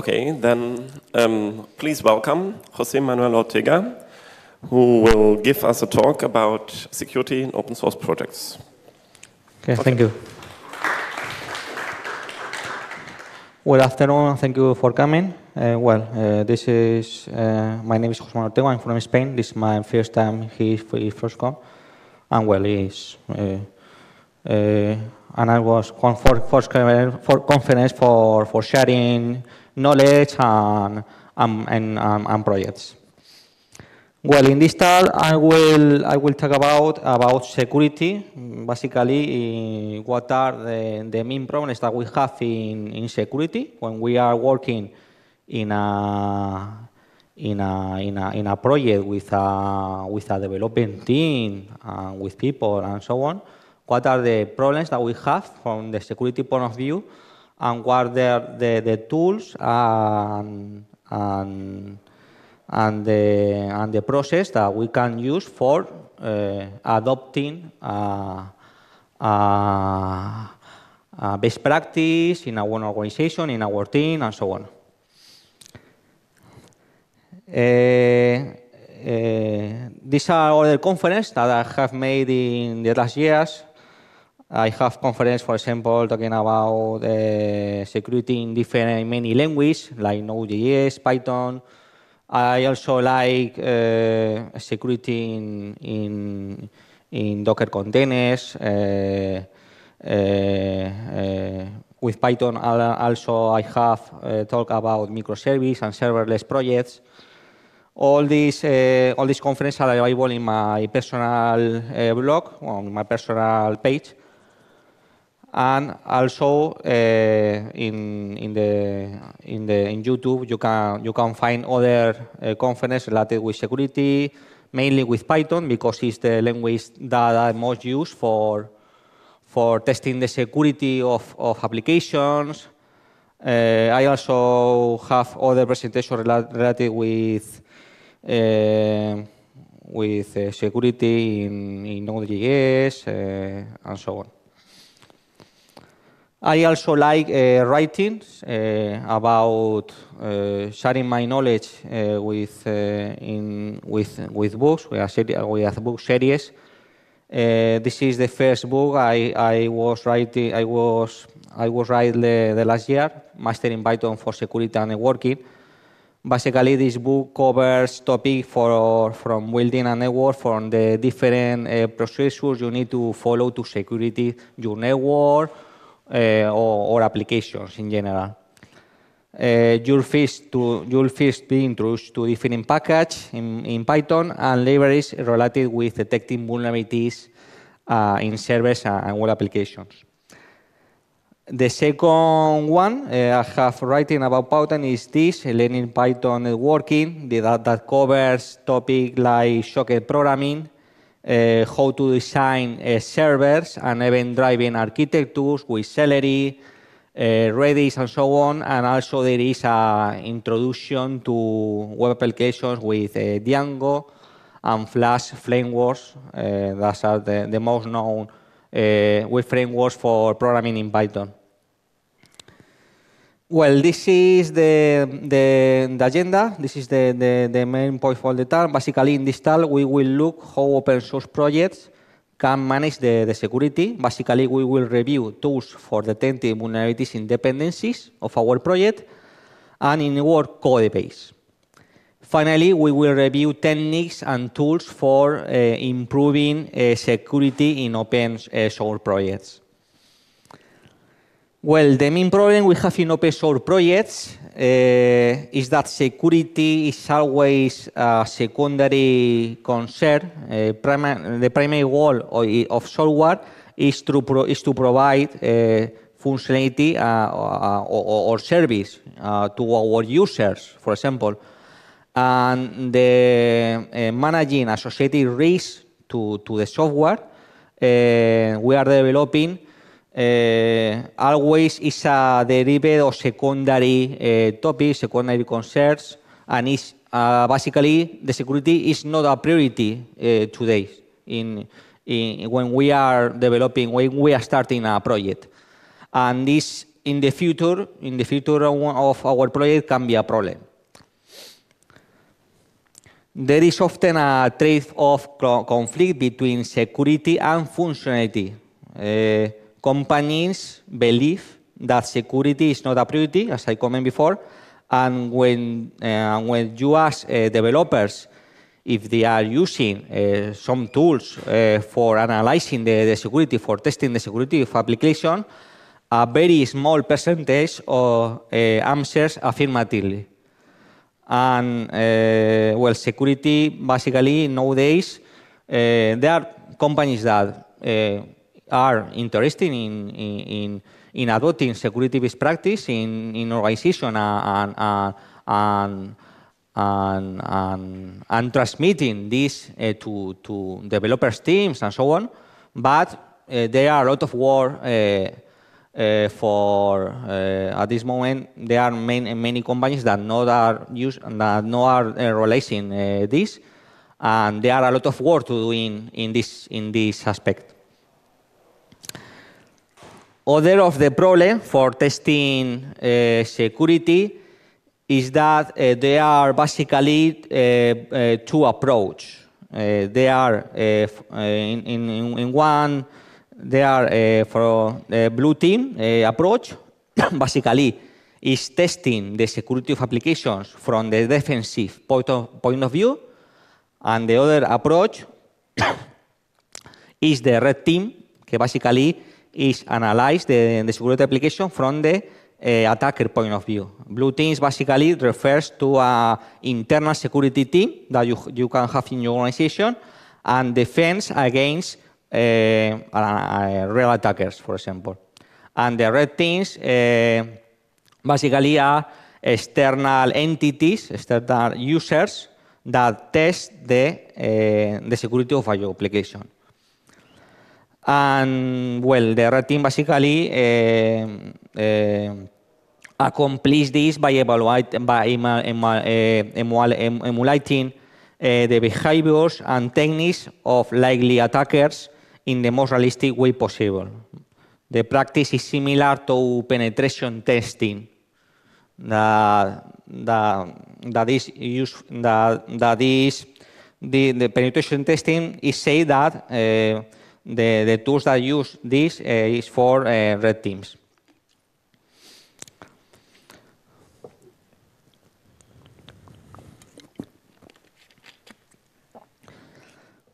Okay, then um, please welcome Jose Manuel Ortega, who will give us a talk about security in open source projects. Okay, okay. thank you. Well, afternoon, thank you for coming. Uh, well, uh, this is, uh, my name is Jose Manuel Ortega, I'm from Spain. This is my first time here first come. And well, it's, uh, uh, and I was for, for, for conference for, for sharing knowledge and, and, and, and projects. Well, in this talk, I will I will talk about about security. Basically, eh, what are the, the main problems that we have in, in security when we are working in a in a in a in a project with a with a developing team uh, with people and so on. What are the problems that we have from the security point of view? and what are the, the tools and, and, and, the, and the process that we can use for uh, adopting uh, uh, uh best practice in our organization, in our team, and so on. Uh, uh, these are all the conferences that I have made in the last years. I have conference, for example, talking about uh, security in different many languages like Node.js, Python. I also like uh, security in, in, in Docker containers. Uh, uh, uh with Python, also I have uh, talked about microservice and serverless projects. All these all these conferences are available in my personal blog on my personal page and also uh, in in the in the in YouTube you can you can find other uh, conferences related with security, mainly with Python because it's the language that I most use for for testing the security of of applications. Uh, I also have other presentations rela related with. Uh, with uh, security in, in Node.js uh, and so on. I also like uh, writing uh, about uh, sharing my knowledge uh, with, uh, in, with, with books. We have, book series. Uh, this is the first book I, I was writing. I was I was writing the, the last year, Mastering Python for Security and Networking. Basically, this book covers topics for from building a network, from the different procedures you need to follow to security your network Eh, or, or, applications in general. Eh, your first to your first be introduced to different package in, in Python and libraries related with detecting vulnerabilities uh, in servers and web applications. The second one uh, I have written about Python is this, learning Python networking, that, that covers topics like socket programming, uh, how to design uh, servers and even driving architectures with Celery, uh, Redis, and so on. And also there is an introduction to web applications with Django and Flash frameworks. Uh, those are the, the most known web frameworks for programming in Python. Well, this is the, the, the agenda. This is the, the, the, main point for the talk. Basically, in this talk, we will look how open source projects can manage the, the security. Basically, we will review tools for detecting vulnerabilities and dependencies of our project and in our code base. Finally, we will review techniques and tools for uh, improving uh, security in open uh, source projects. Well, the main problem we have in open source projects uh, is that security is always a secondary concern. Uh, the primary goal of, software is to, pro is to provide eh, uh, functionality uh, or, or, service uh, to our users, for example. And the managing associated risks to, to the software, we are developing Eh, always is a derived or secondary eh, topic, secondary concerns, and is uh, basically the security is not a priority eh, today in, in, when we are developing, when we are starting a project. And this in the future, in the future of our project can be a problem. There is often a trade-off conflict between security and functionality. Uh, companies believe that security is not a priority, as I commented before, and when, uh, when you ask uh, developers if they are using uh, some tools uh, for analyzing the, the, security, for testing the security of application, a very small percentage of uh, answers affirmatively. And uh, well, security basically nowadays, there are companies that are interested in, in, in adopting security best practice in, in organization and, and, and, and, and, and transmitting this uh, to, to developers teams and so on. But uh, there are a lot of work uh, uh, for uh, at this moment. There are many, many companies that not are use, that not are uh, releasing this, and there are a lot of work to do in, in this in this aspect. Other of the problem for testing uh, security is that uh, there are basically uh, uh two approach. Uh, there are uh, in, in, in, one there are for blue team approach. basically, is testing the security of applications from the defensive point of, point of view, and the other approach is the red team, que basically is analyze the, the security application from the uh, attacker point of view. Blue teams basically refers to an internal security team that you, you can have in your organization and defends against uh, uh, real attackers, for example. And the red teams eh, basically are external entities, external users that test the, the security of your application. And well, the red team basically uh, eh, eh, accomplish this by, evaluate, by eh, em, emulating the behaviors and techniques of likely attackers in the most realistic way possible. The practice is similar to penetration testing that, is that, that is the, penetration testing is say that the, the tools that use this eh, is for eh, red teams.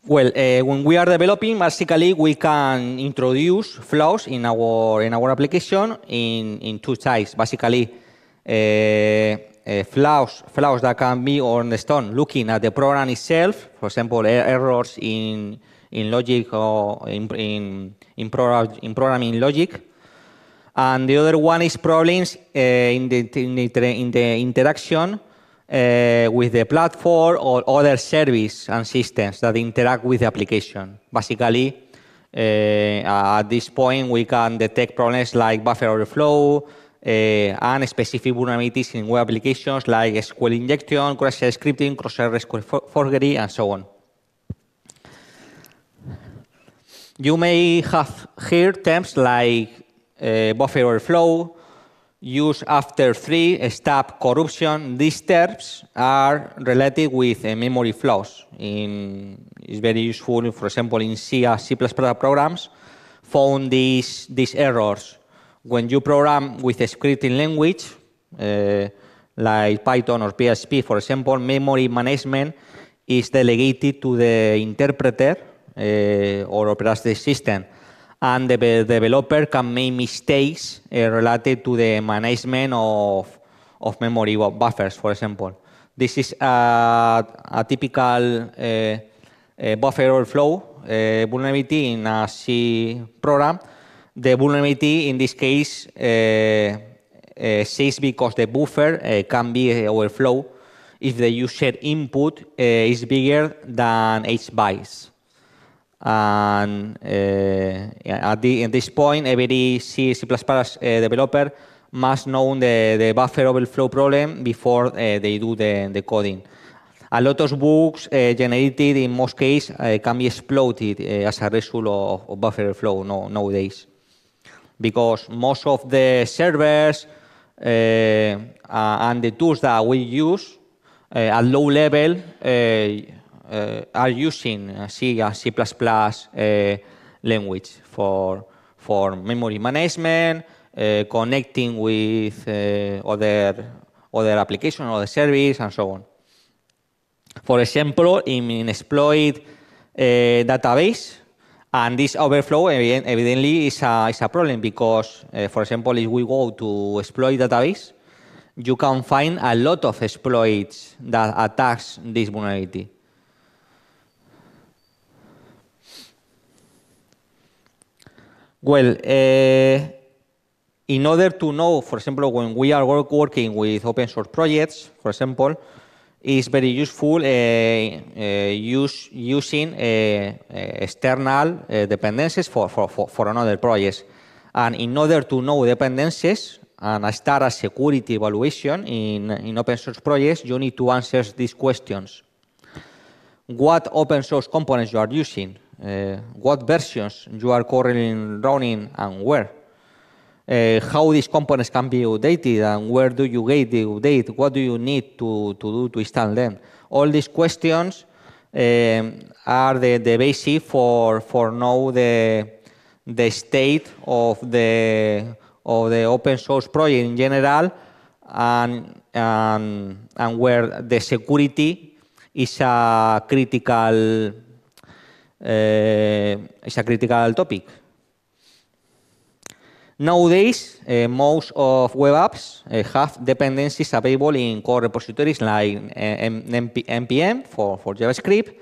Well, uh, when we are developing, basically we can introduce flaws in our in our application in, in two types. Basically, uh, uh, that can be on the stone looking at the program itself. For example, er-, errors in in logic or in, in, in, program, in programming logic. And the other one is problems uh, in, the, in, the, in, the, interaction uh, with the platform or other service and systems that interact with the application. Basically, uh, at this point, we can detect problems like buffer overflow and specific vulnerabilities in web applications like SQL injection, cross-site scripting, cross-site forgery, and so on. You may have heard terms like uh, buffer overflow, use after three, stop corruption. These terms are related with uh, memory flows. In, it's very useful, for example, in C or uh, C++ programs, found these, these errors. When you program with a scripting language, uh, like Python or PHP, for example, memory management is delegated to the interpreter Eh, or operating system. And the developer can make mistakes eh, related to the management of, of memory buffers, for example. This is a, a typical eh, buffer overflow vulnerability in a C program. The vulnerability in this case exists because the buffer can be overflow if the user input is bigger than H bytes. And eh, at the, this point, every C, C++ eh, developer must know the, the buffer overflow problem before eh, they do the, the coding. A lot of bugs uh, generated in most cases uh, can be exploited uh, as a result of, of buffer overflow no, nowadays. Because most of the servers and the tools that we use at low level uh, are using uh, C and uh, C++ language for, for memory management, connecting with other, other or other service, and so on. For example, in, in exploit database, and this overflow evidently is a, is a problem because, uh, for example, if we go to exploit database, you can find a lot of exploits that attacks this vulnerability. Well, uh, in order to know, for example, when we are working with open source projects, for example, it's very useful uh, uh, use, using external dependencies for, for, for, another project. And in order to know dependencies and start a security evaluation in, in open source projects, you need to answer these questions. What open source components you are using? uh, what versions you are currently running and where. Uh, how these components can be updated and where do you get the update, what do you need to, to do to install them. All these questions um, are the, the basis for, for now the, the state of the, of the open source project in general and, and, and where the security is a critical uh, esa a critical topic. Nowadays, eh, most of web apps eh, have dependencies available in core repositories like npm for, for JavaScript,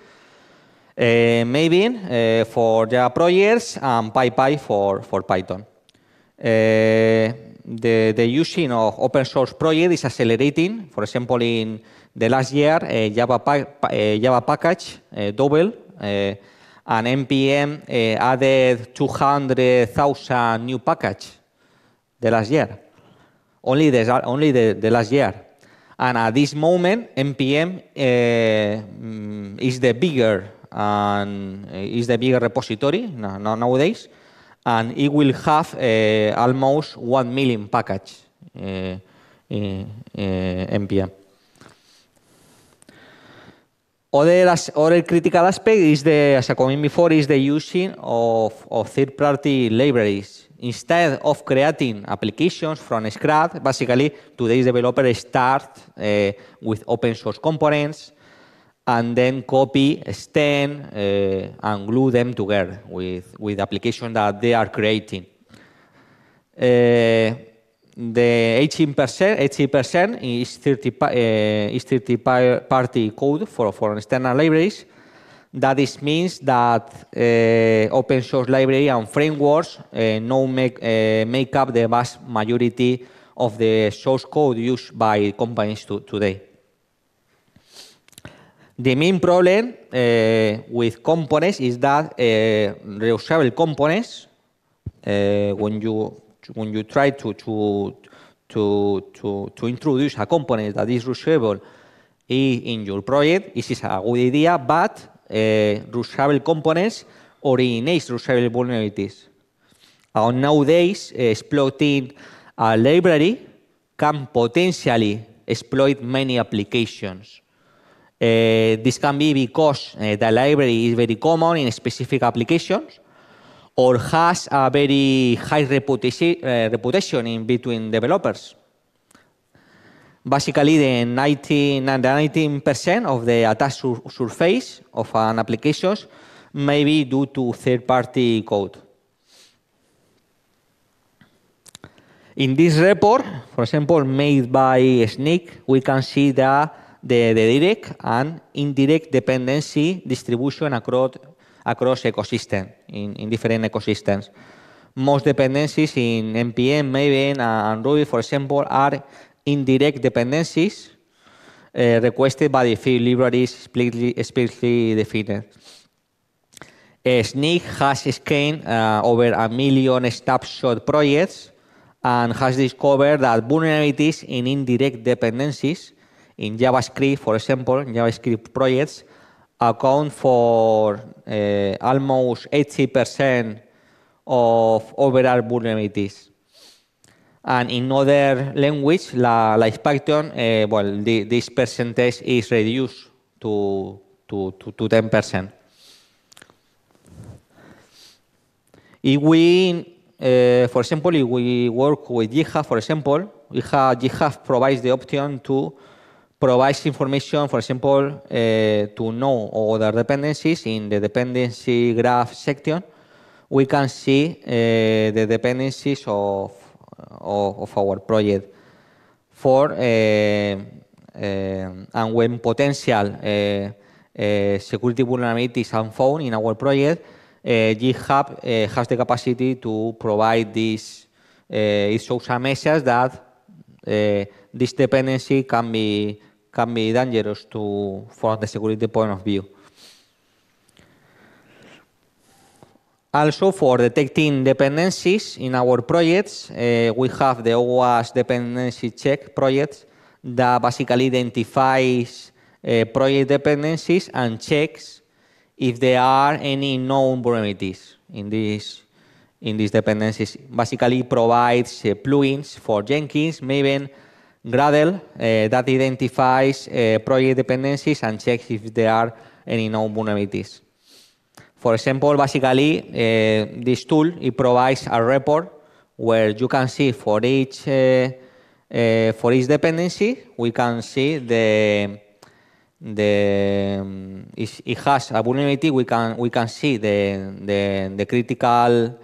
maybe Maven for Java projects, and PyPy for, for Python. The, the, using of open source projects is accelerating. For example, in the last year, Java, Java package double and NPM uh, eh, added 200,000 new package the last year. Only, the only the, the last year. And at this moment, npm uh, eh, mm, is the bigger and eh, is the bigger repository nowadays, and it will have uh, almost one million package uh, npm. Other, other critical aspect is the, as I commented before, is the using of, of third-party libraries. Instead of creating applications from scratch, basically today's developer start uh, with open source components and then copy, extend, uh, and glue them together with, with application that they are creating. Uh, the 18%, 80% is 30, uh, is 30 party code for, for external libraries. That is means that uh, open source library and frameworks uh, eh, now make, uh, make up the vast majority of the source code used by companies to, today. The main problem with components is that reusable components, when you when you try to to to to, to introduce a component that is reusable in your project, this is a good idea, but uh, eh, reusable components originates reusable vulnerabilities. And nowadays, eh, exploiting a library can potentially exploit many applications. Uh, this can be because uh, the library is very common in specific applications, or has a very high reputation, uh, in between developers. Basically, the 19% of the attack sur surface of an application may be due to third-party code. In this report, for example, made by Sneak, we can see the, the, the direct and indirect dependency distribution across across ecosystem, in, in different ecosystems. Most dependencies in NPM, Maven, and Ruby, for example, are indirect dependencies uh, requested by the few libraries explicitly, explicitly defined. Uh, Sneak has scanned uh, over a million snapshot projects and has discovered that vulnerabilities in indirect dependencies in JavaScript, for example, in JavaScript projects account for uh, almost 80% of overall vulnerabilities. And in other language, la, like Python, uh, eh, well, the, this percentage is reduced to, to, to, to 10%. If we, uh, for example, if we work with GitHub, for example, GitHub, GitHub provides the option to provides information, for example, eh, to know other dependencies in the dependency graph section. We can see eh, the dependencies of, of, of, our project for eh, and when potential security vulnerabilities are found in our project, uh, GitHub uh, has the capacity to provide these uh, messages measures that uh, this dependency can be can be dangerous to from the security point of view. Also, for detecting dependencies in our projects, uh, we have the OWASP dependency check project that basically identifies uh, project dependencies and checks if there are any known vulnerabilities in these in these dependencies basically provides uh, plugins for Jenkins, Maven, Gradle uh, that identifies uh, project dependencies and checks if there are any known vulnerabilities. For example, basically, this tool it provides a report where you can see for each uh, for each dependency, we can see the the um, it has a vulnerability. We can we can see the the, the critical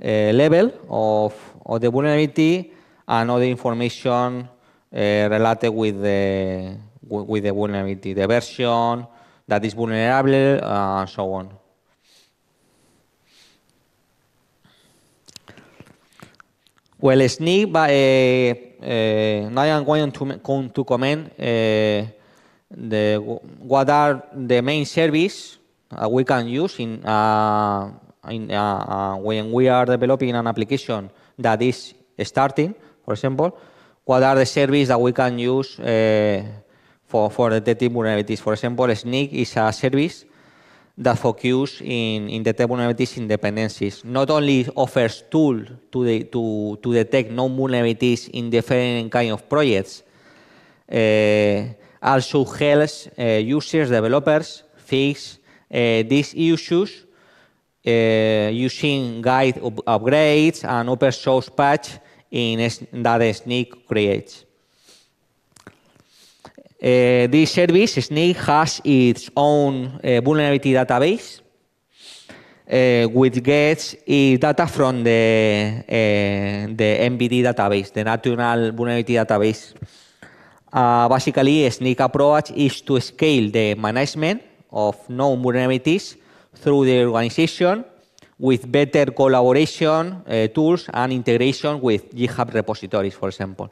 Eh, level of, of the vulnerability and other information eh, related with the, with the vulnerability, the version that is vulnerable, and uh, so on. Well, sneak, but uh, eh, now I'm going to, to comment uh, the, what are the main service uh, we can use in uh, in, uh, uh, when we are developing an application that is starting, for example, what are the services that we can use uh, for, for detecting vulnerabilities. For example, Snig is a service that focuses in, in detecting vulnerabilities in dependencies. Not only offers tools to, to, to detect known vulnerabilities in different kind of projects, uh, also helps uh, users, developers fix uh, these issues Eh, using guide upgrades and open source patch in that Sneak creates. Uh, this service, Sneak, has its own uh, vulnerability database, uh, which gets its data from the, the MVD database, the National Vulnerability Database. Uh, basically, Sneak approach is to scale the management of known vulnerabilities through the organization with better collaboration uh, tools and integration with GitHub repositories, for example.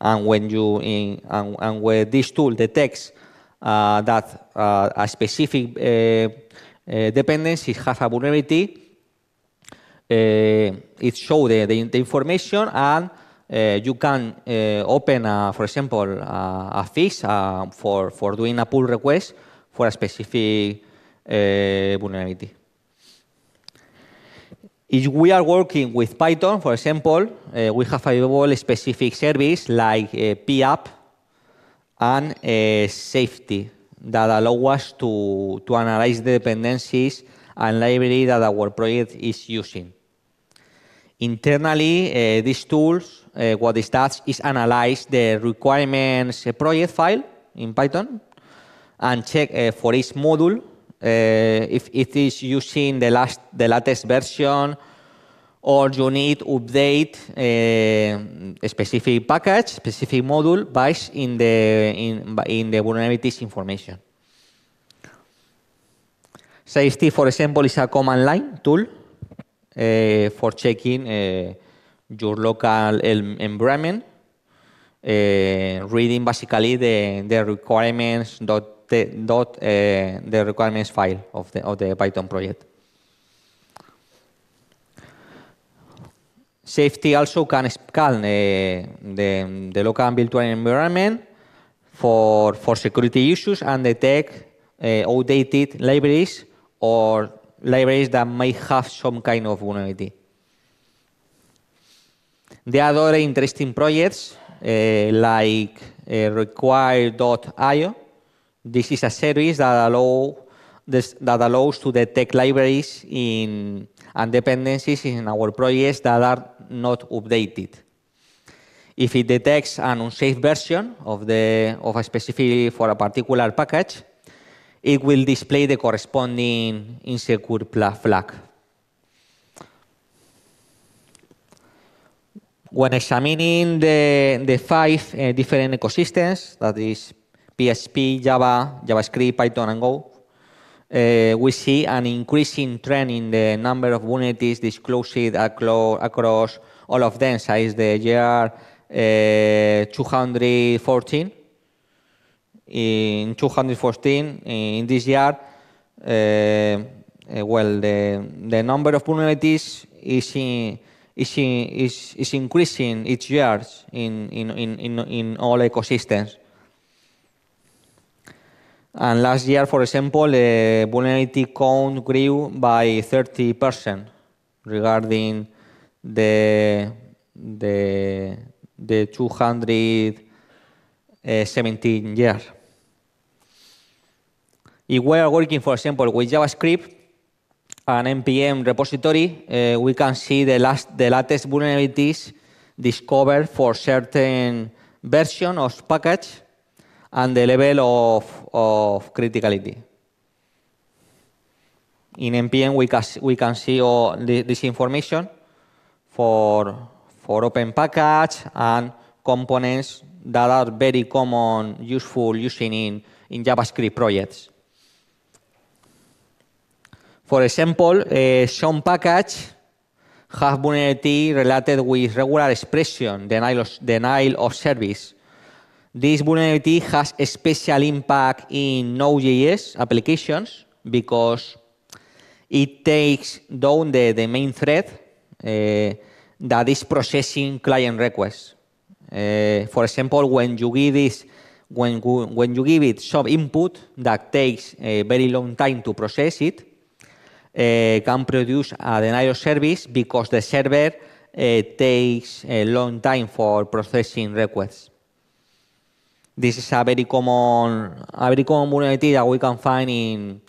And when you in, and, and where this tool detects uh, that uh, a specific uh, uh, dependency has a vulnerability, uh, it shows the, the, the, information and you can open, for example, a fix for, for doing a pull request for a specific uh, vulnerability. If we are working with Python, for example, uh, we have available specific service like uh, PApp and uh, safety that allow us to, to analyze the dependencies and library that our project is using. Internally, these tools, what it does is analyze the requirements project file in Python and check for each module uh, if it is using the, last, the latest version or you need update a uh, specific package, specific module based in the, in, in the vulnerabilities information. Safety, for example, is a command line tool uh, for checking uh, your local environment, uh, reading basically the, the requirements dot, the, dot, eh, the requirements file of the, of the Python project. Safety also can scan eh, the, local virtual environment for, for security issues and detect eh, outdated libraries or libraries that may have some kind of vulnerability. There are other interesting projects like require.io This is a service that allow this, that allows to detect libraries in and dependencies in our projects that are not updated. If it detects an unsafe version of the of a specific for a particular package, it will display the corresponding insecure flag. When examining the, the five uh, different ecosystems, that is PHP, Java, JavaScript, Python, and Go, uh, we see an increasing trend in the number of vulnerabilities disclosed across all of them since the year uh, 214. In 2014, in this year, uh, uh, well, the, the number of vulnerabilities is in, is, in, is, is increasing each year in, in, in, in all ecosystems. And last year, for example, the uh, vulnerability count grew by 30% regarding the the the 217 years. If we are working, for example, with JavaScript, an npm repository, uh, we can see the last the latest vulnerabilities discovered for certain version of package and the level of, of criticality. In NPM, we can, we can see all this information for, for open package and components that are very common, useful using in, in JavaScript projects. For example, uh, some package have vulnerability related with regular expression, denial of, denial of service, this vulnerability has a special impact in Node.js applications because it takes down the, the main thread uh, that is processing client requests. Uh, for example, when you give this, when, when you give it some input that takes a very long time to process it, uh, can produce a denial of service because the server uh, takes a long time for processing requests this is a very common a very common vulnerability that we can find in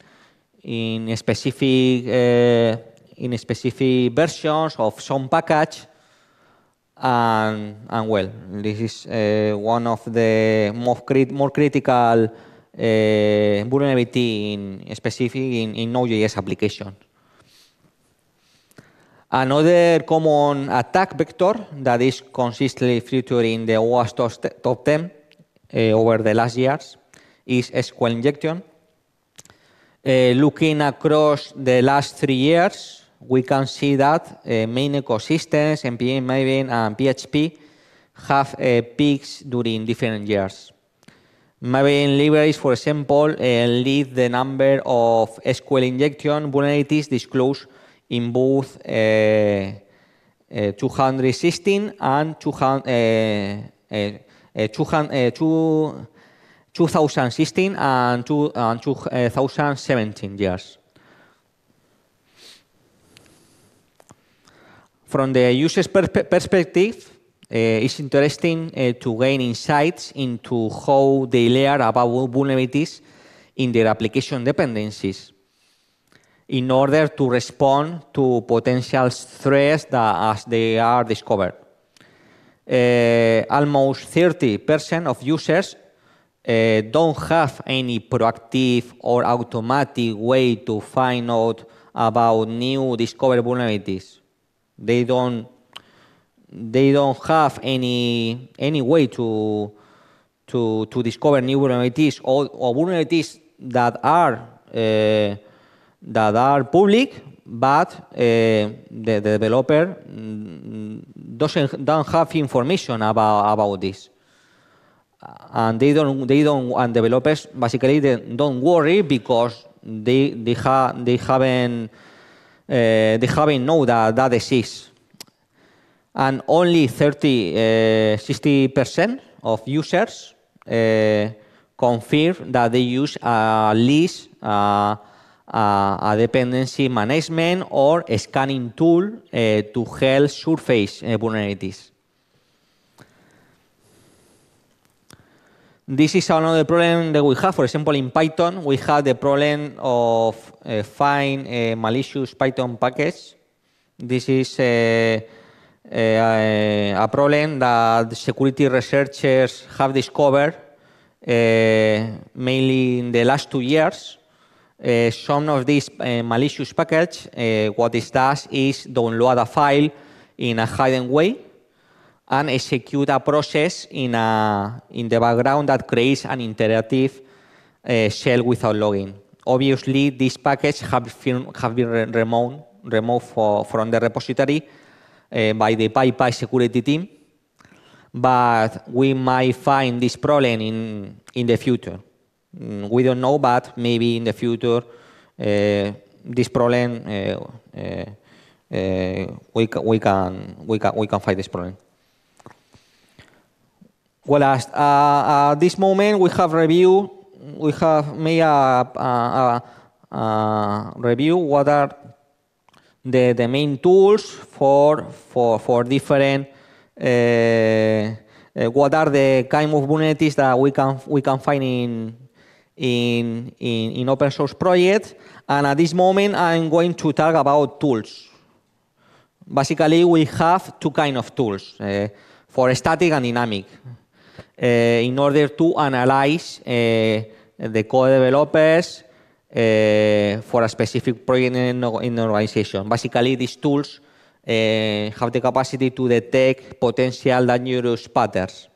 in specific uh, in specific versions of some package and and well this is uh, one of the more, crit more critical uh, vulnerability in specific in, in Node.js application. Another common attack vector that is consistently featured in the OWASP top 10 Eh, over the last years is SQL injection. Eh, looking across the last three years, we can see that eh, main ecosystems, NPM, Maven, and PHP have peaks during different years. Maven libraries, for example, lead the number of SQL injection vulnerabilities disclosed in both uh, uh, 216 and 200, uh, 2016 and 2017 years. From the user's perspective, it's interesting to gain insights into how they learn about vulnerabilities in their application dependencies in order to respond to potential threats that, as they are discovered. Uh, almost 30% of users uh, don't have any proactive or automatic way to find out about new discovered vulnerabilities. They don't they don't have any any way to to to discover new vulnerabilities or, or vulnerabilities that are uh, that are public but eh, the, the, developer mm, doesn't don't have information about about this and they don't they don't and developers basically they don't worry because they they ha they haven't uh, they haven't know that that exists and only 30 eh, 60 uh, percent of users uh, confirm that they use at least uh, ah, a ah, dependency management or a scanning tool uh, to help surface uh, vulnerabilities. This is another problem that we have. For example, in Python, we have the problem of eh, find a malicious Python package. This is a, a, a problem that security researchers have discovered mainly in the last two years uh, some of these uh, malicious packages, uh, what it does is download a file in a hidden way and execute a process in, a, in the background that creates an interactive uh, shell without logging. Obviously, these packages have, have been removed, removed for, from the repository uh, by the PyPy security team, but we might find this problem in, in the future. Mm, we don't know, but maybe in the future uh, this problem uh, uh, we, we, can, we, can, we can fight this problem. Well, at uh, this moment we have review. we have made a, a, a, review what are the, the main tools for, for, for different, uh, uh, what are the kind of vulnerabilities that we can, we can find in, in, in, in open source projects, And at this moment, I'm going to talk about tools. Basically, we have two kind of tools uh, for static and dynamic uh, in order to analyze uh, the code developers for a specific project in, in an organization. Basically, these tools have the capacity to detect potential dangerous patterns.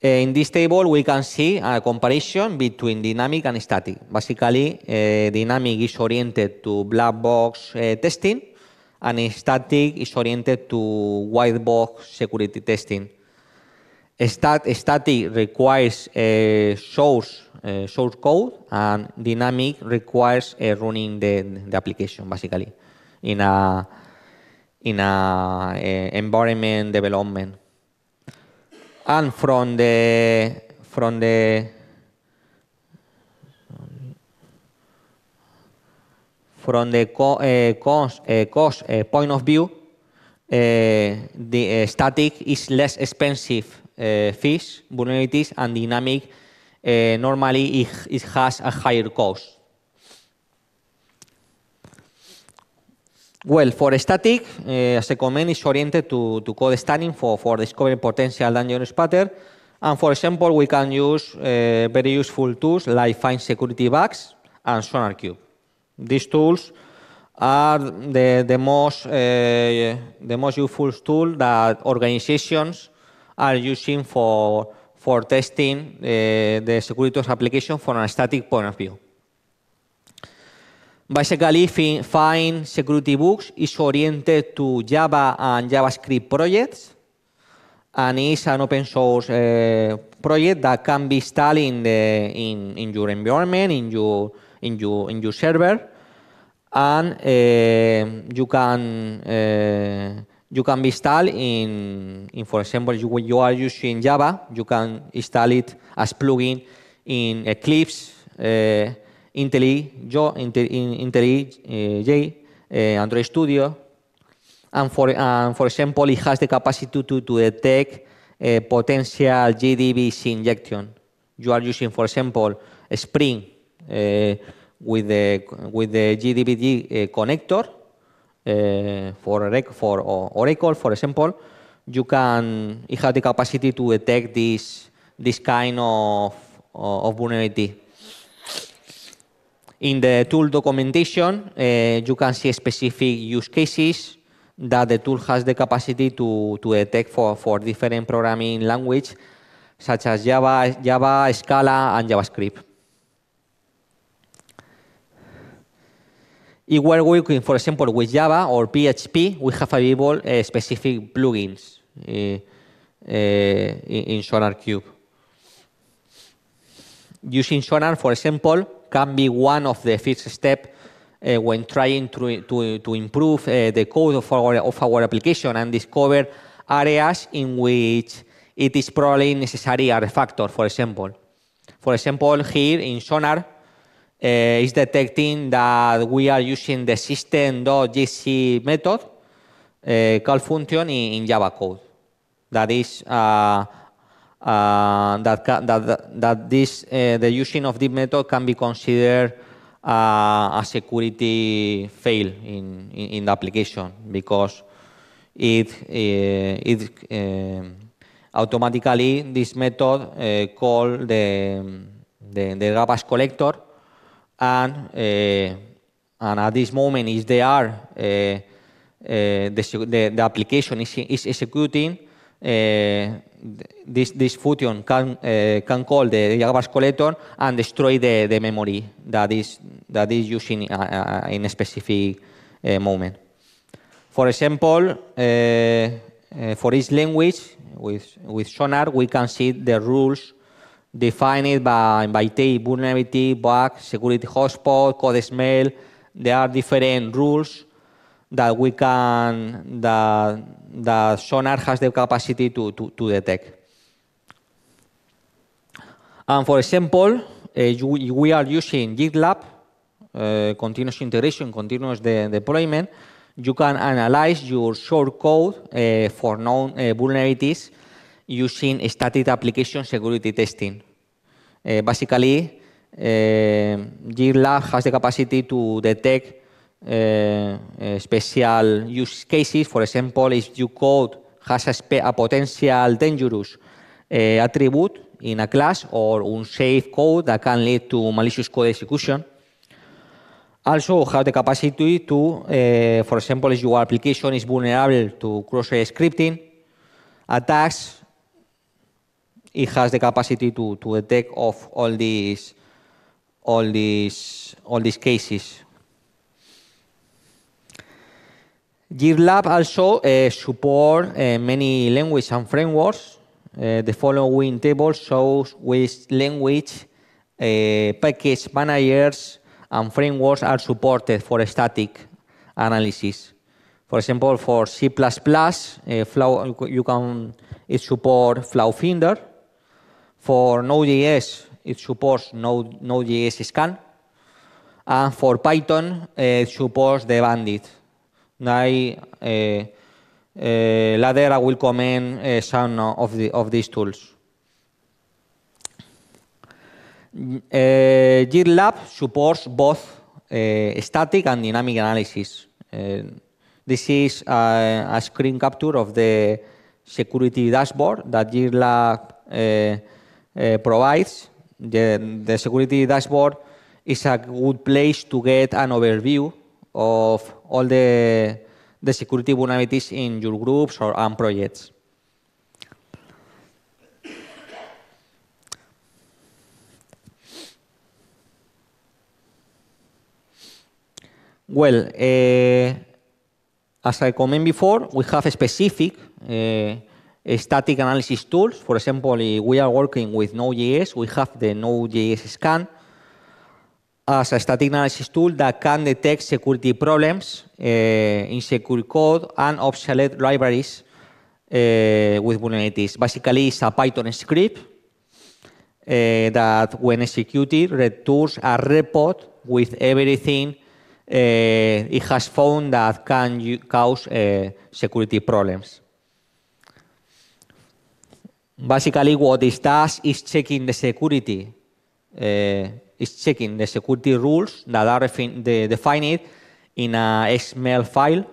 Eh, in this table, we can see a comparison between dynamic and static. Basically, eh, dynamic is oriented to black box eh, testing, and static is oriented to white box security testing. Stat static requires a source, a source code, and dynamic requires a running the, the application, basically, in a in a, a environment development. and from the from the from the co uh, cost, uh, cost uh, point of view, eh, the eh, static is less expensive fish eh, vulnerabilities and dynamic normally it, it has a higher cost. Well, for static, uh, as I command is oriented to, to code scanning for, for discovering potential dangerous pattern. And for example, we can use uh, very useful tools like Find Security Bugs and SonarQube. These tools are the, the, most, uh, the most useful tool that organizations are using for, for testing the security application from a static point of view. va aixecar l'IFI Find Security Books i s'orienta tu Java en JavaScript projects Anís en open source eh, project de canvi be de, in, in, your environment, in your, in your, in your server, and eh, you can Eh, you can be installed in, in for example, you, you are using Java, you can install it as plugin in Eclipse. eh, IntelliJ, IntelliJ eh, eh, Android Studio, and for, for, example, it has the capacity to, detect uh, potential JDBC injection. You are using, for example, Spring eh, with the with the GDBG connector for for Oracle, for example. You can it has the capacity to detect this this kind of of vulnerability. In the tool documentation, eh, you can see specific use cases that the tool has the capacity to, to detect for, for different programming language, such as Java, Java, Scala, and JavaScript. If we're working, for example, with Java or PHP, we have available eh, specific plugins uh, in, Sonar Cube. Using Sonar, for example, can be one of the first steps uh, when trying to, to, to improve uh, the code of our, of our application and discover areas in which it is probably necessary a refactor, for example. For example, here in Sonar, uh, is detecting that we are using the GC method uh, call function in, in, Java code. That is uh, uh, that, can, that, that this, uh, the using of this method can be considered uh, a security fail in, in, in, the application because it, uh, it automatically this method call the, the, the garbage collector and and at this moment if they are uh, uh, the, the, the, application is, is executing uh, this, this fusion can, uh, can call the Java's collector and destroy the, the memory that is, that is using uh, uh, in a specific uh, moment. For example, uh, for each language with, with Sonar, we can see the rules defined by, by vulnerability, bug, security hotspot, code smell. There are different rules that we can that the sonar has the capacity to, detect. And for example, eh, we are using GitLab, eh, continuous integration, continuous deployment. You can analyze your short code eh, for known vulnerabilities using static application security testing. basically, GitLab has the capacity to detect Uh, uh, special use cases. For example, if your code has a, a potential dangerous uh, attribute in a class or unsafe code that can lead to malicious code execution. Also, have the capacity to, uh, for example, if your application is vulnerable to cross-site scripting attacks, it has the capacity to, to detect of all these, all these, all these cases GitLab also uh, support uh, many languages and frameworks. Uh, the following table shows which language package managers and frameworks are supported for static analysis. For example, for C++, Flow, you can it support Flowfinder. For Node.js, it supports Node.js scan. And for Python, it supports the Bandit. I, later I will comment some eh, of, the, of these tools. Uh, eh, GitLab supports both uh, static and dynamic analysis. Uh, this is a, a, screen capture of the security dashboard that GitLab provides. The, the, security dashboard is a good place to get an overview of all the, the security vulnerabilities in your groups or um projects. Well, uh, as I commented before, we have a specific uh, static analysis tools. For example, we are working with Node.js, we have the Node.js scan, as a static analysis tool that can detect security problems uh, in secure code and obsolete libraries uh, with vulnerabilities. Basically, it's a Python script uh, that, when executed, returns a report with everything it has found that can cause security problems. Basically, what this does is checking the security is checking the security rules that are defined in a XML file.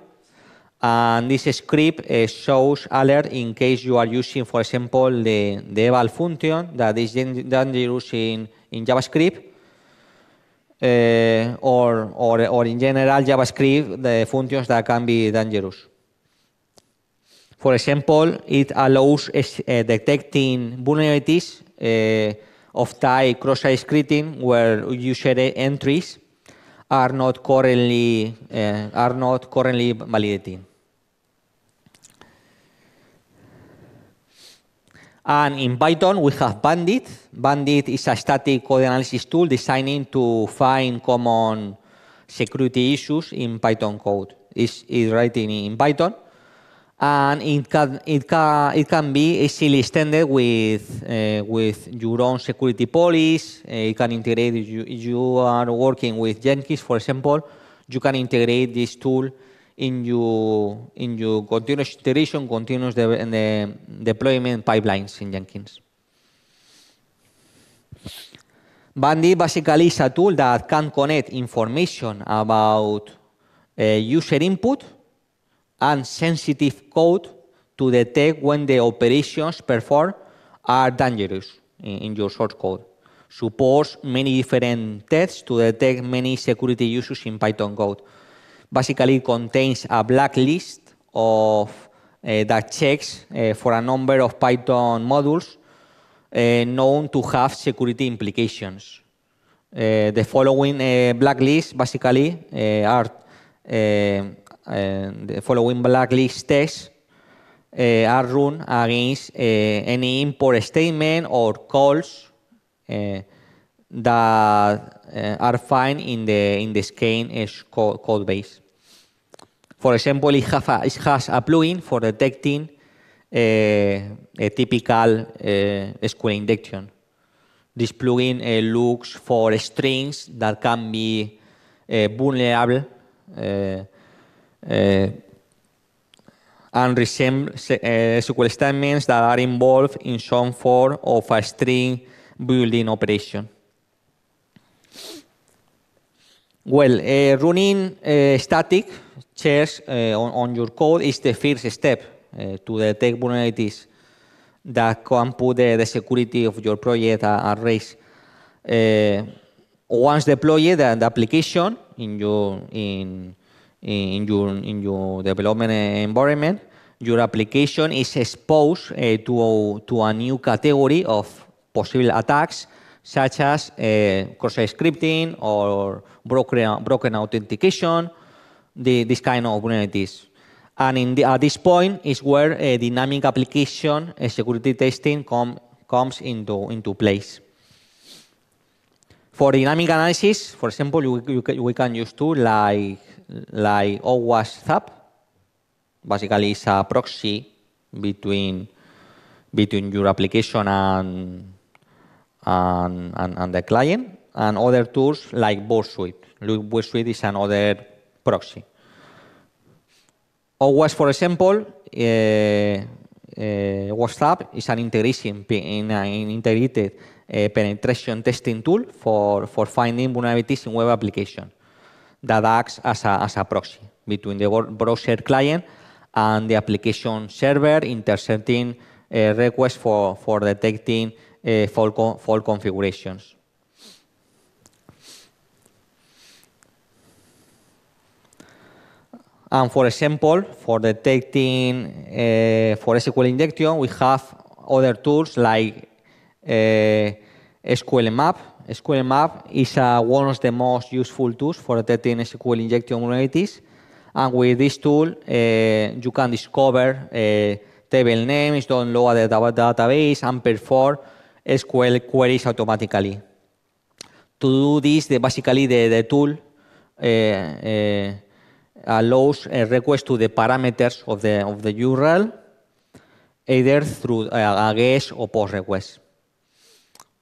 And this script uh, shows alert in case you are using, for example, the, the eval function that is dangerous in, in JavaScript. Uh, or, or, or in general JavaScript, the functions that can be dangerous. For example, it allows uh, detecting vulnerabilities of Thai cross-site scripting where user entries are not currently uh, are not currently validating. And in Python, we have Bandit. Bandit is a static code analysis tool designed to find common security issues in Python code. It's, it's writing in Python. and it can it can it can be easily extended with uh, with your own security police. Uh, it can integrate you, are working with Jenkins, for example. You can integrate this tool in your in your continuous integration, continuous deployment pipelines in Jenkins. bandy basically is a tool that can connect information about uh, user input and sensitive code to detect when the operations performed are dangerous in, in your source code. Supports many different tests to detect many security issues in Python code. Basically, it contains a blacklist of uh, that checks uh, for a number of Python modules uh, known to have security implications. the following blacklists basically are and the following blacklist tests uh, eh, are run against uh, any import statement or calls uh, that are found in the in the scan code, base. For example, it, a, it, has a plugin for detecting a typical SQL injection. This plugin looks for strings that can be vulnerable and eh, resemble SQL eh, statements that are involved in some form of a string building operation. Well, uh, running uh, static checks uh, on, on, your code is the first step to detect vulnerabilities that can put the, security of your project at, risk. once deployed, the, application in your in in your in your development environment, your application is exposed uh, to to a new category of possible attacks, such as uh, eh, cross-site scripting or broken broken authentication, the, this kind of vulnerabilities. And in the, at this point is where eh, dynamic application security testing com, comes into into place. For dynamic analysis, for example, we can use tools like like OWASP Basically, it's a proxy between between your application and and, and, and the client, and other tools like Board Suite. Board Suite is another proxy. OWASP, for example, uh, uh, WhatsApp is an integration in, an integrated uh, penetration testing tool for, for finding vulnerabilities in web application. that acts as a, proxy between the browser client and the application server intercepting eh, requests for, for detecting uh, fault, configurations. And for example, for detecting eh, for SQL injection, we have other tools like SQL map SQL Map is uh, one of the most useful tools for detecting SQL injection vulnerabilities. And with this tool, eh, you can discover eh, table names, download the database, and perform SQL queries automatically. To do this, the, basically the, tool eh, allows a request to the parameters of the, of the URL, either through a GET or POST request.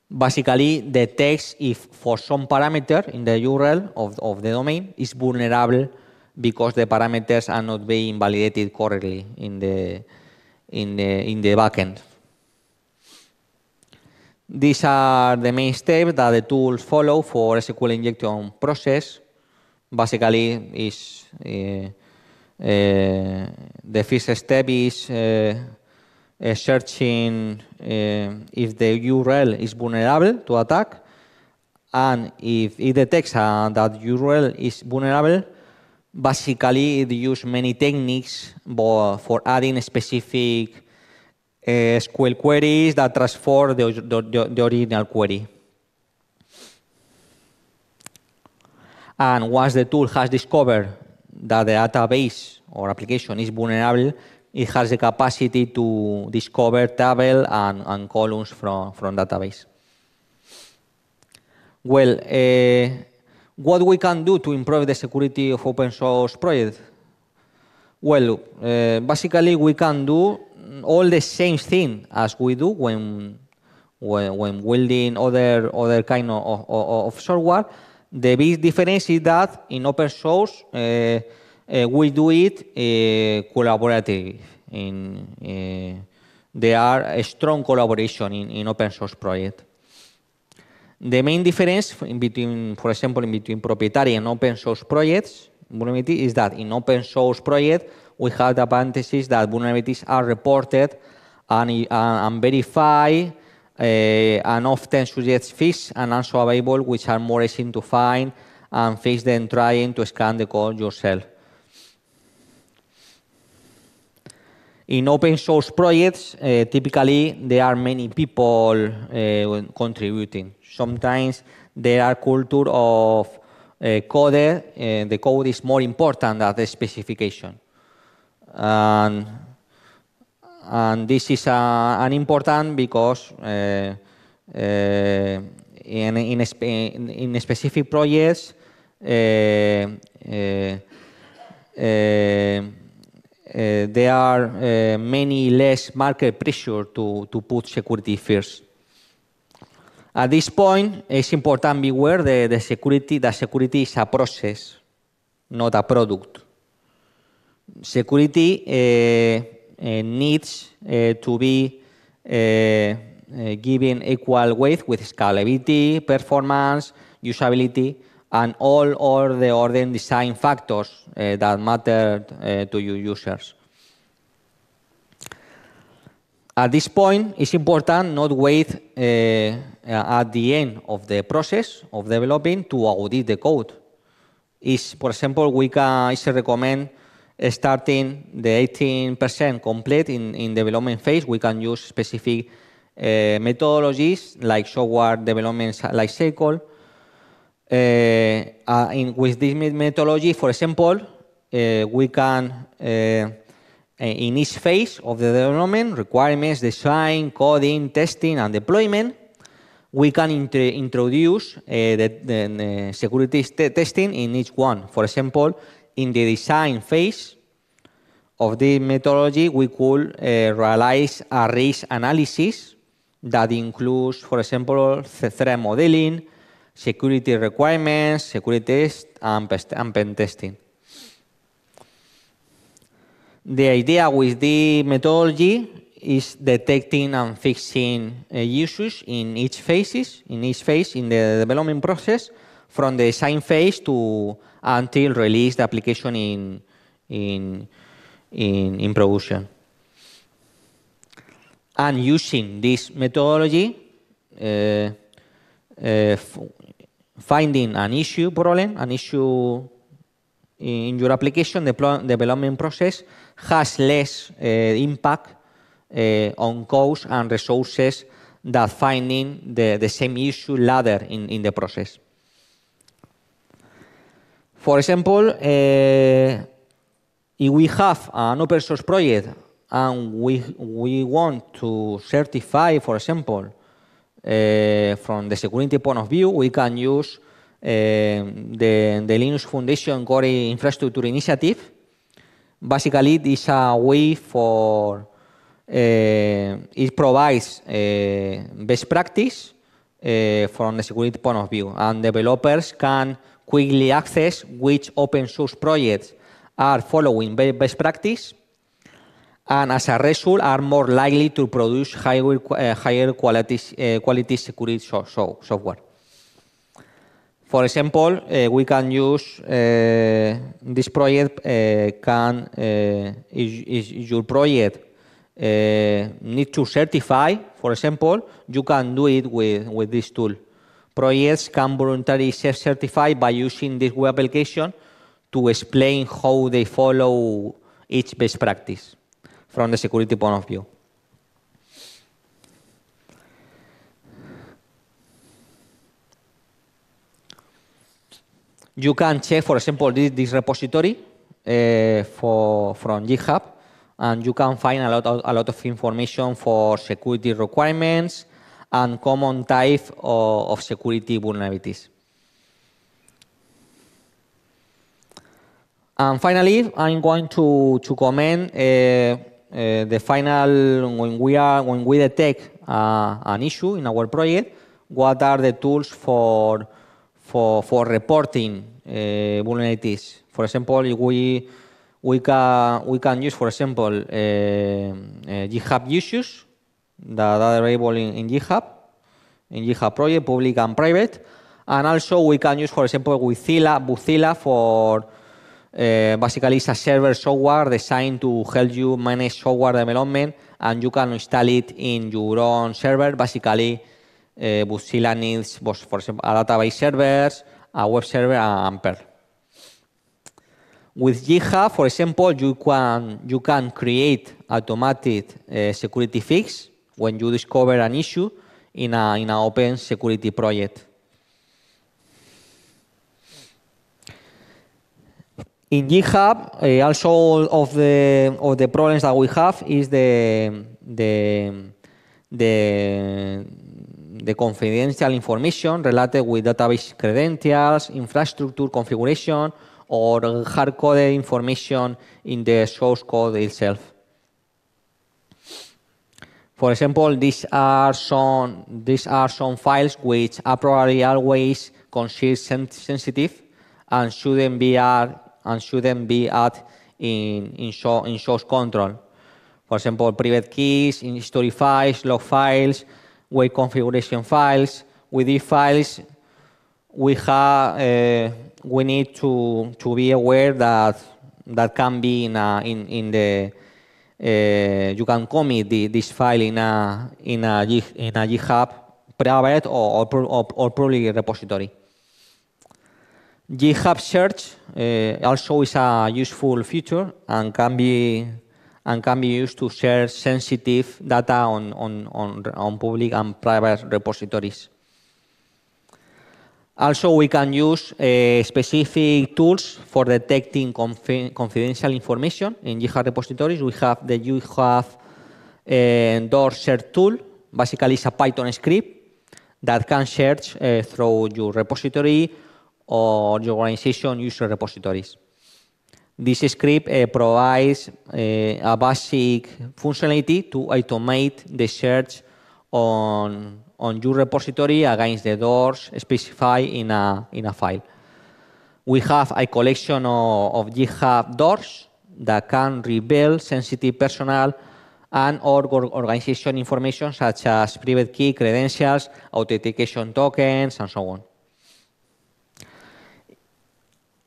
basically the text, if for some parameter in the URL of, of the domain, is vulnerable because the parameters are not being validated correctly in the, in the, in the backend. These are the main steps that the tools follow for SQL injection process. Basically, is uh, uh, the first step is uh, Eh, searching eh, if the URL is vulnerable to attack. And if it detects that URL is vulnerable, basically it uses many techniques for adding specific eh, SQL queries that transform the, the, the original query. And once the tool has discovered that the database or application is vulnerable, it has the capacity to discover table and, and columns from, from database. Well, uh, what we can do to improve the security of open source projects? Well, uh, basically we can do all the same thing as we do when when, when building other other kind of, of, of software. The big difference is that in open source. Uh, uh, we do it uh, collaborative. In uh, there are a strong collaboration in, in open source project. The main difference in between, for example, in between proprietary and open source projects vulnerability is that in open source project we have the advantages that vulnerabilities are reported and, uh, and verified uh, and often suggest fixes and also available which are more easy to find and fix than trying to scan the code yourself. In open source projects, uh, typically there are many people uh, contributing. Sometimes there are culture of uh, code, uh, the code is more important than the specification. And, and this is uh, an important because uh, uh, in, in, spe in, specific projects, uh, there are uh, many less market pressure to, to put security first. At this point, it's important be aware that the security, that security is a process, not a product. Security uh, needs to be given equal weight with scalability, performance, usability, and all, all the order design factors uh, that matter uh, to your users. At this point, it's important not wait uh, uh, at the end of the process of developing to audit the code. Is, for example, we can recommend uh, starting the 18% complete in, in development phase. We can use specific uh, methodologies like software development lifecycle, cycle uh, in, with this methodology, for example, eh, we can, eh, in each phase of the development, requirements, design, coding, testing, and deployment, we can int introduce the, the, security testing in each one. For example, in the design phase, of this methodology, we could uh, realize a risk analysis that includes, for example, threat modeling, security requirements, security tests, and, and pen testing. The idea with the methodology is detecting and fixing uh, issues in each phases, in each phase in the development process, from the design phase to until release the application in in in, in production. And using this methodology, uh, uh, finding an issue problem, an issue in your application development process has less uh, impact uh, on costs and resources than finding the, the same issue later in, in the process. For example, uh, if we have an open source project and we, we want to certify, for example, Eh, from the security point of view, we can use eh, the, the Linux Foundation Core Infrastructure Initiative. Basically, it is a way for eh, it provides best practice from the security point of view, and developers can quickly access which open source projects are following best practice and as a result are more likely to produce higher, uh, higher quality, uh, quality security so, so software. For example, uh, we can use uh, this project uh, can uh, is, is your project need to certify, for example, you can do it with, with this tool. Projects can voluntarily self-certify by using this web application to explain how they follow each best practice from the security point of view. You can check, for example, this, this repository uh, eh, for, from GitHub, and you can find a lot, of, a lot of information for security requirements and common type of, of security vulnerabilities. And finally, I'm going to, to comment uh, Eh, the final, when we, are, when we detect uh, an issue in our project, what are the tools for, for, for reporting eh, vulnerabilities? For example, if we we can we can use, for example, uh, uh, GitHub issues that are available in, in, GitHub, in GitHub project, public and private, and also we can use, for example, Withila, Buzilla for uh, basically, it's a server software designed to help you manage software development, and you can install it in your own server. Basically, uh, needs, for example, a database server, a web server, and Perl. With GitHub, for example, you can, you can create automated uh, security fix when you discover an issue in an in a open security project. in GitHub, uh, also of the of the problems that we have is the the the the confidential information related with database credentials, infrastructure configuration, or hard-coded information in the source code itself. For example, these are some these are some files which are probably always considered sensitive and shouldn't be are and shouldn't be at in, in, show, in source control. For example, private keys, in history files, log files, web configuration files. With these files, we, have, uh, we need to, to be aware that that can be in, a, in, in the uh, you can commit the, this file in a in a in a GitHub private or or, or, or probably repository. GitHub Search uh, also is a useful feature and can be and can be used to share sensitive data on, on, on, on public and private repositories. Also, we can use uh, specific tools for detecting confi confidential information in GitHub repositories. We have the GitHub uh, eh, door search tool. Basically, it's a Python script that can search uh, through your repository or your organization user repositories. This script uh, provides uh, a basic functionality to automate the search on, on your repository against the doors specified in a, in a file. We have a collection of, of GitHub doors that can reveal sensitive personal and or organization information such as private key credentials, authentication tokens, and so on.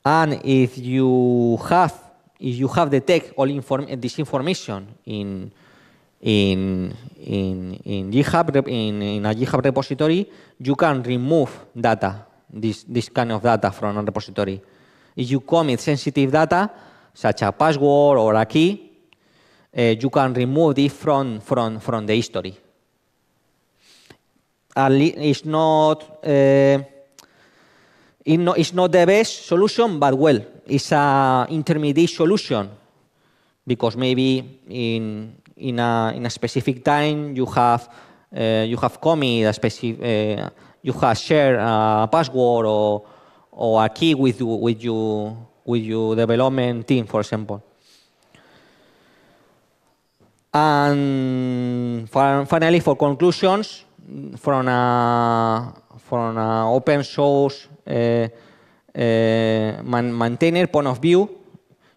And if you have if you have the tech all inform this information in in in in GitHub in, in a GitHub repository, you can remove data this this kind of data from a repository. If you commit sensitive data, such a password or a key, uh, you can remove it from from from the history. And it's not. Uh, it's not the best solution, but well, it's an intermediate solution because maybe in, in, a, in a specific time you have uh, you have commit a specific uh, you have shared a password or or a key with you, with you with your development team, for example. And finally, for conclusions, from a, from a open source Eh, eh, man maintainer point of view,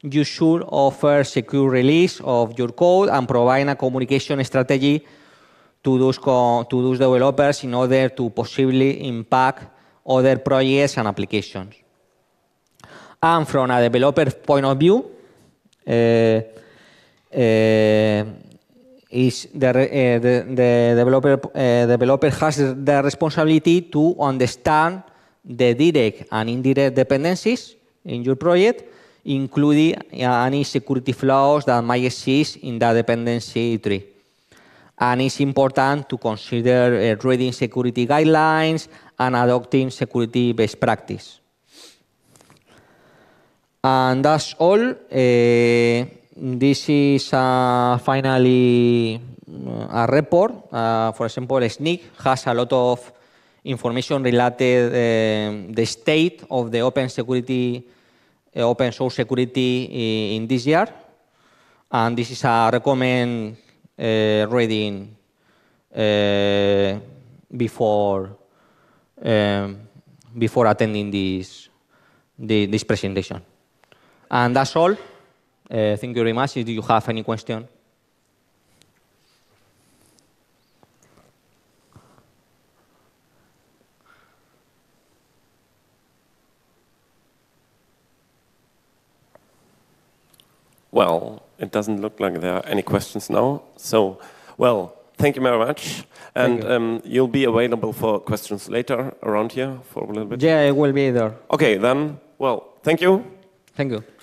you should offer secure release of your code and provide a communication strategy to those, to developers in order to possibly impact other projects and applications. And from a developer point of view, eh, is the, the, the developer, developer has the responsibility to understand the direct and indirect dependencies in your project, including uh, any security flaws that might exist in the dependency tree. And it's important to consider uh, reading security guidelines and adopting security best practice. And that's all. Uh, this is uh, finally uh, a report. Uh, for example, SNCC has a lot of information related eh, the state of the open security, eh, open source security in this year. And this is a recommend eh, reading before um, before attending this the, this presentation. And that's all. Uh, thank you very much. Do you have any question? Well, it doesn't look like there are any questions now. So, well, thank you very much. And you. Um, you'll be available for questions later around here for a little bit? Yeah, I will be there. Okay, then, well, thank you. Thank you.